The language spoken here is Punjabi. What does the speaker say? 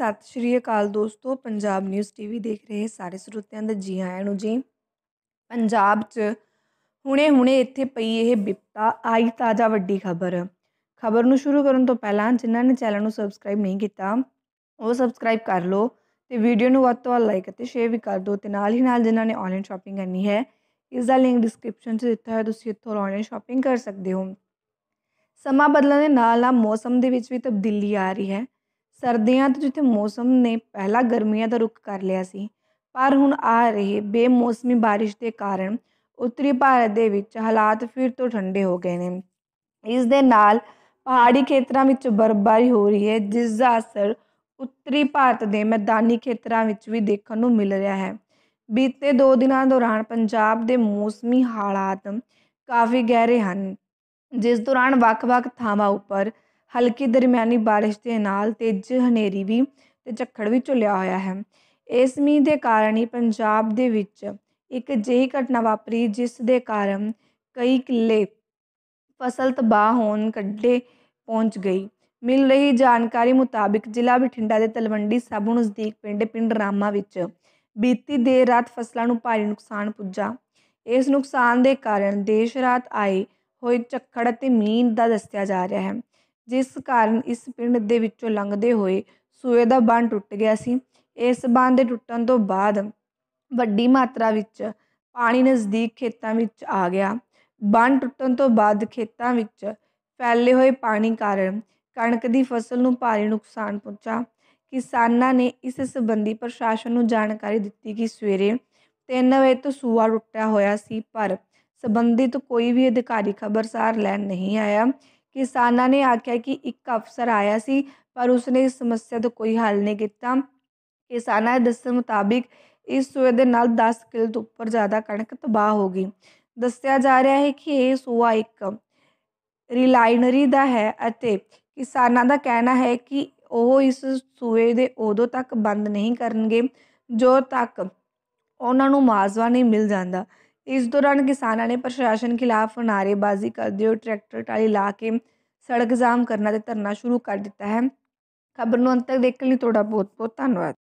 ਸਤਿ ਸ਼੍ਰੀ ਅਕਾਲ ਦੋਸਤੋ ਪੰਜਾਬ ਨਿਊਜ਼ ਟੀਵੀ ਦੇਖ ਰਹੇ ਸਾਰੇ ਸਰੋਤਿਆਂ ਦਾ ਜੀ ਆਇਆਂ ਨੂੰ ਜੀ ਪੰਜਾਬ 'ਚ ਹੁਣੇ-ਹੁਣੇ ਇੱਥੇ ਪਈ ਇਹ ਵਿਪਤਾ ਆਈ ਤਾਜ਼ਾ ਵੱਡੀ ਖਬਰ ਖਬਰ ਨੂੰ ਸ਼ੁਰੂ ਕਰਨ ਤੋਂ ਪਹਿਲਾਂ ਜਿਨ੍ਹਾਂ ਨੇ ਚੈਨਲ ਨੂੰ ਸਬਸਕ੍ਰਾਈਬ ਨਹੀਂ ਕੀਤਾ ਉਹ ਸਬਸਕ੍ਰਾਈਬ ਕਰ ਲਓ ਤੇ ਵੀਡੀਓ ਨੂੰ ਵੱਧ ਤੋਂ ਵੱਧ ਲਾਈਕ ਅਤੇ ਸ਼ੇਅਰ ਵੀ ਕਰ ਦਿਓ ਤੇ ਨਾਲ ਹੀ ਨਾਲ ਜਿਨ੍ਹਾਂ ਨੇ ਆਨਲਾਈਨ ਸ਼ਾਪਿੰਗ ਕਰਨੀ ਹੈ ਇਸ ਦਾ ਲਿੰਕ ਡਿਸਕ੍ਰਿਪਸ਼ਨ 'ਚ ਦਿੱਤਾ ਹੈ ਤੁਸੀਂ ਇੱਥੋਂ ਆਨਲਾਈਨ ਸ਼ਾਪਿੰਗ ਕਰ ਸਕਦੇ ਹੋ ਸਮਾਂ ਬਦਲਣ ਦੇ ਨਾਲ ਨਾਲ ਮੌਸਮ ਦੇ ਵਿੱਚ ਵੀ ਤਬਦੀਲੀ ਆ ਰਹੀ ਹੈ ਸਰਦੀਆਂ ਤੋਂ ਜਿੱਥੇ ਮੌਸਮ ਨੇ ਪਹਿਲਾਂ ਗਰਮੀਆਂ ਦਾ ਰੁਖ ਕਰ ਲਿਆ ਸੀ ਪਰ ਹੁਣ ਆ ਰਹੇ ਬੇਮੌਸਮੀ ਬਾਰਿਸ਼ ਦੇ ਕਾਰਨ ਉੱਤਰੀ ਭਾਰਤ ਦੇ ਵਿੱਚ ਹਾਲਾਤ ਫਿਰ ਤੋਂ ਠੰਡੇ ਹੋ ਗਏ ਨੇ ਇਸ ਦੇ ਨਾਲ ਪਹਾੜੀ ਖੇਤਰਾਂ ਵਿੱਚ ਬਰਫ਼ਬਾਰੀ ਹੋ ਰਹੀ ਹੈ ਜਿਸ ਦਾ ਅਸਰ ਉੱਤਰੀ ਭਾਰਤ ਦੇ ਮੈਦਾਨੀ ਖੇਤਰਾਂ ਵਿੱਚ ਵੀ ਦੇਖਣ ਨੂੰ ਮਿਲ ਰਿਹਾ ਹੈ ਬੀਤੇ 2 ਦਿਨਾਂ ਦੌਰਾਨ ਪੰਜਾਬ ਦੇ ਮੌਸਮੀ ਹਾਲਾਤ ਕਾਫੀ ਗਹਿਰੇ ਹਨ ਜਿਸ ਦੌਰਾਨ ਵੱਖ-ਵੱਖ ਥਾਵਾਂ ਉੱਪਰ ਹਲਕੀ ਦਰਮਿਆਨੀ ਬਾਰਿਸ਼ ਦੇ ਨਾਲ ਤੇਜ਼ ਹਨੇਰੀ ਵੀ ਤੇ ਝੱਖੜ ਵੀ ਝੁੱਲਿਆ ਹੋਇਆ ਹੈ ਇਸ ਮੀਂਹ ਦੇ ਕਾਰਨ ਹੀ ਪੰਜਾਬ ਦੇ ਵਿੱਚ ਇੱਕ ਜਿਹੀ ਘਟਨਾ ਵਾਪਰੀ ਜਿਸ ਦੇ ਕਾਰਨ ਕਈ ਕਿੱਲੇ ਫਸਲ ਤਬਾਹ ਹੋਣ ਕੱਢੇ ਪਹੁੰਚ ਗਈ ਮਿਲ ਰਹੀ ਜਾਣਕਾਰੀ ਮੁਤਾਬਿਕ ਜ਼ਿਲ੍ਹਾ ਬਠਿੰਡਾ ਦੇ ਤਲਵੰਡੀ ਸਾਬੂ ਨਜ਼ਦੀਕ ਪਿੰਡ ਪਿੰਡ ਰਾਮਾ ਵਿੱਚ ਬੀਤੀ ਦੇਰ ਰਾਤ ਫਸਲਾਂ ਨੂੰ ਭਾਰੀ ਨੁਕਸਾਨ ਪੁੱਜਾ ਇਸ ਨੁਕਸਾਨ ਦੇ ਕਾਰਨ ਦੇਸ਼ ਰਾਤ ਆਏ ਹੋਏ ਝੱਖੜ ਅਤੇ ਮੀਂਹ ਦਾ ਦੱਸਿਆ ਜਾ ਰਿਹਾ ਹੈ ਜਿਸ ਕਾਰਨ ਇਸ ਪਿੰਡ ਦੇ ਵਿੱਚੋਂ ਲੰਘਦੇ ਹੋਏ ਸੂਏ ਦਾ ਬੰਨ ਟੁੱਟ ਗਿਆ ਸੀ ਇਸ ਬੰਨ ਦੇ ਟੁੱਟਣ ਤੋਂ ਬਾਅਦ ਵੱਡੀ ਮਾਤਰਾ ਵਿੱਚ ਪਾਣੀ ਨਜ਼ਦੀਕ ਖੇਤਾਂ ਵਿੱਚ ਆ ਗਿਆ ਬੰਨ ਟੁੱਟਣ ਤੋਂ ਬਾਅਦ ਖੇਤਾਂ ਵਿੱਚ ਫੈਲੇ ਹੋਏ ਪਾਣੀ ਕਾਰਨ ਕਣਕ ਦੀ ਫਸਲ ਨੂੰ ਭਾਰੀ ਨੁਕਸਾਨ ਪਹੁੰਚਾ ਕਿਸਾਨਾਂ ਨੇ ਇਸ ਸਬੰਧੀ ਪ੍ਰਸ਼ਾਸਨ ਨੂੰ ਜਾਣਕਾਰੀ ਦਿੱਤੀ ਕਿ ਸਵੇਰੇ 3 ਵਜੇ ਤੋਂ ਸੂਆ ਟੁੱਟਿਆ ਹੋਇਆ ਸੀ ਪਰ ਸਬੰਧਿਤ ਕੋਈ ਵੀ ਅਧਿਕਾਰੀ ਖਬਰਸਾਰ ਲੈਣ ਨਹੀਂ ਆਇਆ ਕਿਸਾਨਾਂ ਨੇ ਆਖਿਆ ਕਿ ਇੱਕ ਅਫਸਰ ਆਇਆ ਸੀ ਪਰ ਉਸਨੇ ਇਸ ਸਮੱਸਿਆ ਦਾ ਕੋਈ ਹੱਲ ਨਹੀਂ ਕੀਤਾ ਕਿਸਾਨਾਂ ਦੇ ਦੱਸਣ ਮੁਤਾਬਿਕ ਇਸ ਸੂਏ ਦੇ ਨਾਲ 10 ਕਿਲੋ ਤੋਂ ਉੱਪਰ ਜ਼ਿਆਦਾ ਕਣਕ ਤਬਾਹ ਹੋ ਗਈ ਦੱਸਿਆ ਜਾ ਰਿਹਾ ਹੈ ਕਿ ਇਹ ਸੂਆ ਇੱਕ ਰਿਲਾਈਨਰੀ ਦਾ ਹੈ ਅਤੇ ਕਿਸਾਨਾਂ ਦਾ ਕਹਿਣਾ ਹੈ ਕਿ ਉਹ ਇਸ ਸੂਏ ਦੇ ਉਦੋਂ ਤੱਕ ਬੰਦ ਨਹੀਂ ਕਰਨਗੇ ਜੋ ਤੱਕ ਉਹਨਾਂ ਨੂੰ ਮਾਜ਼ਵਾ ਨਹੀਂ ਮਿਲ ਜਾਂਦਾ ਇਸ ਦੌਰਾਨ ਕਿਸਾਨਾਂ ਨੇ ਪ੍ਰਸ਼ਾਸਨ ਖਿਲਾਫ ਨਾਰੇਬਾਜ਼ੀ ਕਰਦੇ ਹੋਏ ਟਰੈਕਟਰ ਟਾਲੀ ਲਾ ਕੇ ਸੜਕ ਜਾਮ ਕਰਨਾ ਤੇ ਧਰਨਾ ਸ਼ੁਰੂ ਕਰ ਦਿੱਤਾ ਹੈ ਖਬਰ ਨੂੰ ਅੰਤ ਤੱਕ ਦੇਖਣ ਲਈ ਤੁਹਾਡਾ ਬਹੁਤ ਬਹੁਤ ਧੰਨਵਾਦ